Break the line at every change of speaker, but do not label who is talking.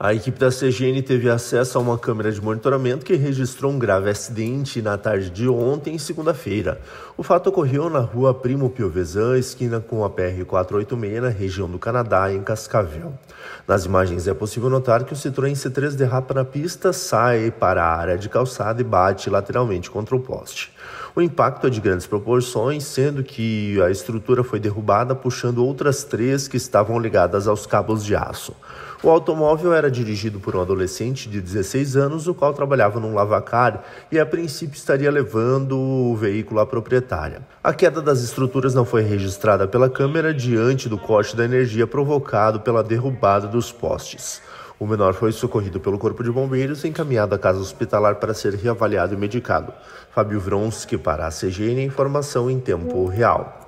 A equipe da CGN teve acesso a uma câmera de monitoramento que registrou um grave acidente na tarde de ontem, segunda-feira. O fato ocorreu na rua Primo Piovesan, esquina com a PR-486, na região do Canadá, em Cascavel. Nas imagens é possível notar que o Citroën C3 derrapa na pista, sai para a área de calçada e bate lateralmente contra o poste. O impacto é de grandes proporções, sendo que a estrutura foi derrubada puxando outras três que estavam ligadas aos cabos de aço. O automóvel era dirigido por um adolescente de 16 anos, o qual trabalhava num lavacar e a princípio estaria levando o veículo à proprietária. A queda das estruturas não foi registrada pela câmera diante do corte da energia provocado pela derrubada dos postes. O menor foi socorrido pelo Corpo de Bombeiros e encaminhado à casa hospitalar para ser reavaliado e medicado. Fábio Vronsky para a CGN Informação em Tempo Real.